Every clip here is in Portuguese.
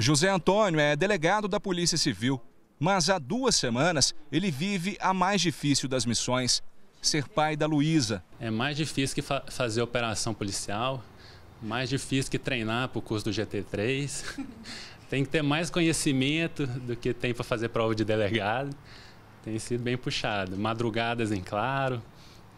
José Antônio é delegado da Polícia Civil, mas há duas semanas ele vive a mais difícil das missões, ser pai da Luísa. É mais difícil que fa fazer operação policial, mais difícil que treinar para o curso do GT3. tem que ter mais conhecimento do que tem para fazer prova de delegado. Tem sido bem puxado. Madrugadas em claro,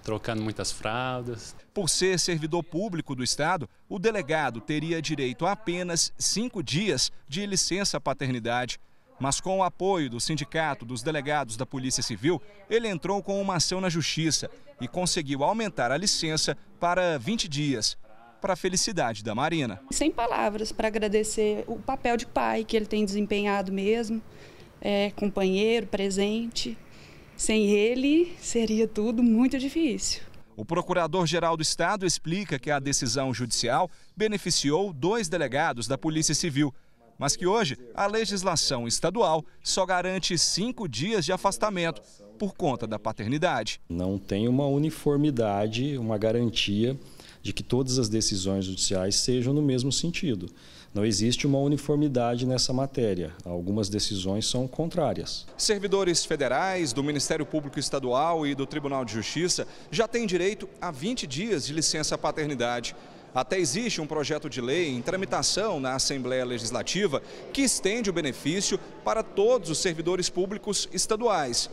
trocando muitas fraldas. Por ser servidor público do Estado, o delegado teria direito a apenas cinco dias de licença paternidade. Mas com o apoio do Sindicato dos Delegados da Polícia Civil, ele entrou com uma ação na Justiça e conseguiu aumentar a licença para 20 dias, para a felicidade da Marina. Sem palavras para agradecer o papel de pai que ele tem desempenhado mesmo, é, companheiro, presente. Sem ele, seria tudo muito difícil. O procurador-geral do Estado explica que a decisão judicial beneficiou dois delegados da Polícia Civil, mas que hoje a legislação estadual só garante cinco dias de afastamento por conta da paternidade. Não tem uma uniformidade, uma garantia de que todas as decisões judiciais sejam no mesmo sentido. Não existe uma uniformidade nessa matéria. Algumas decisões são contrárias. Servidores federais do Ministério Público Estadual e do Tribunal de Justiça já têm direito a 20 dias de licença paternidade. Até existe um projeto de lei em tramitação na Assembleia Legislativa que estende o benefício para todos os servidores públicos estaduais,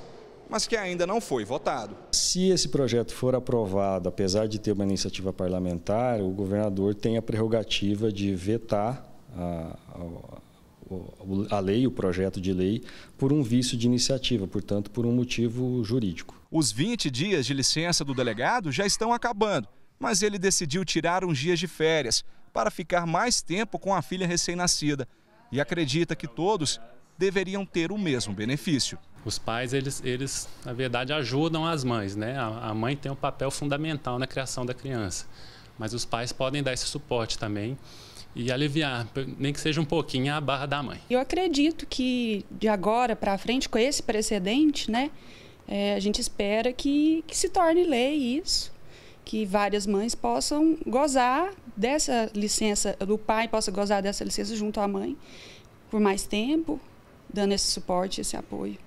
mas que ainda não foi votado. Se esse projeto for aprovado, apesar de ter uma iniciativa parlamentar, o governador tem a prerrogativa de vetar a, a, a lei, o projeto de lei, por um vício de iniciativa, portanto, por um motivo jurídico. Os 20 dias de licença do delegado já estão acabando, mas ele decidiu tirar uns dias de férias para ficar mais tempo com a filha recém-nascida e acredita que todos deveriam ter o mesmo benefício os pais, eles, eles, na verdade, ajudam as mães, né? A, a, mãe tem um papel fundamental na criação da criança, mas os pais podem dar esse suporte também e aliviar, nem que seja um pouquinho, a barra da mãe. Eu acredito que de agora para frente, com esse precedente, né? É, a gente espera que, que se torne lei isso, que várias mães possam gozar dessa licença, do pai possa gozar dessa licença junto à mãe por mais tempo, dando esse suporte, esse apoio.